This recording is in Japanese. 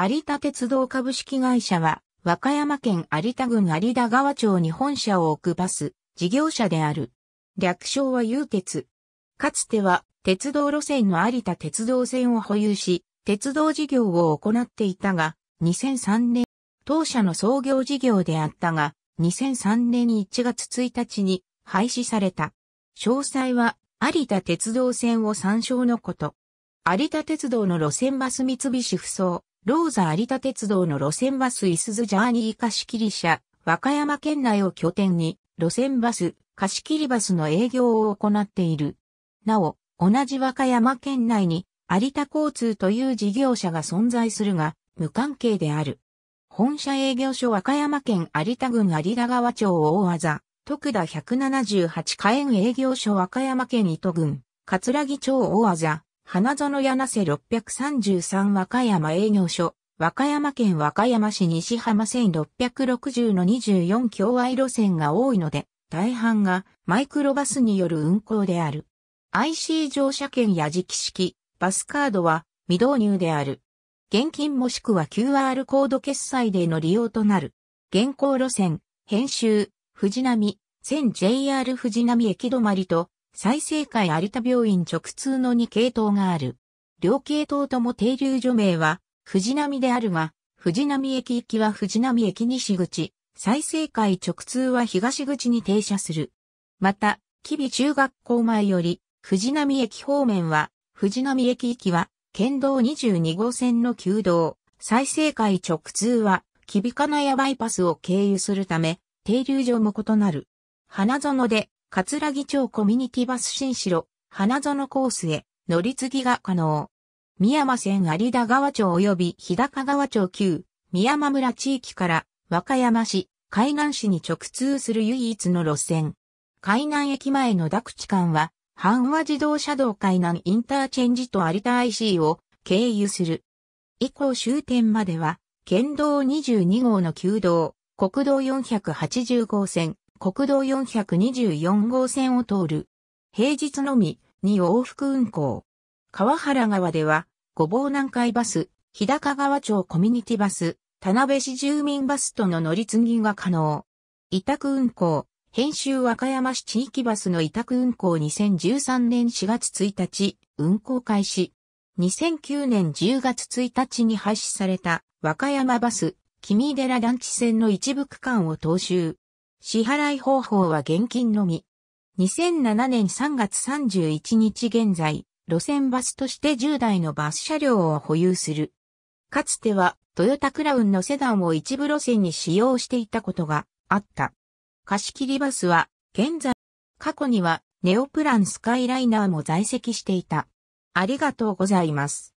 有田鉄道株式会社は、和歌山県有田郡有田川町に本社を置くバス、事業者である。略称は有鉄。かつては、鉄道路線の有田鉄道線を保有し、鉄道事業を行っていたが、2003年、当社の創業事業であったが、2003年1月1日に廃止された。詳細は、有田鉄道線を参照のこと。有田鉄道の路線バス三菱不走。ローザ有田鉄道の路線バスいすずジャーニー貸切車、和歌山県内を拠点に、路線バス、貸切バスの営業を行っている。なお、同じ和歌山県内に、有田交通という事業者が存在するが、無関係である。本社営業所和歌山県有田郡有田川町大技、徳田178火炎営業所和歌山県糸郡、葛城町大技、花園柳瀬633和歌山営業所、和歌山県和歌山市西浜1660の24共愛路線が多いので、大半がマイクロバスによる運行である。IC 乗車券や磁気式、バスカードは未導入である。現金もしくは QR コード決済での利用となる。現行路線、編集、藤波、1000 JR 藤波駅止まりと再生会有田病院直通の2系統がある。両系統とも停留所名は、藤波であるが、藤波駅行きは藤波駅西口、再生会直通は東口に停車する。また、吉備中学校前より、藤波駅方面は、藤波駅行きは、県道22号線の旧道、再生会直通は、木々金谷バイパスを経由するため、停留所も異なる。花園で葛城町コミュニティバス新城、花園コースへ乗り継ぎが可能。宮山線有田川町及び日高川町旧、宮間村地域から和歌山市、海南市に直通する唯一の路線。海南駅前の宅地間は、阪和自動車道海南インターチェンジと有田 IC を経由する。以降終点までは、県道22号の旧道、国道480号線、国道424号線を通る。平日のみ、に往復運行。川原川では、ごぼう南海バス、日高川町コミュニティバス、田辺市住民バスとの乗り継ぎが可能。委託運行、編集和歌山市地域バスの委託運行2013年4月1日、運行開始。2009年10月1日に廃止された和歌山バス、君寺団地線の一部区間を踏襲。支払い方法は現金のみ。2007年3月31日現在、路線バスとして10台のバス車両を保有する。かつては、トヨタクラウンのセダンを一部路線に使用していたことがあった。貸切バスは、現在、過去には、ネオプランスカイライナーも在籍していた。ありがとうございます。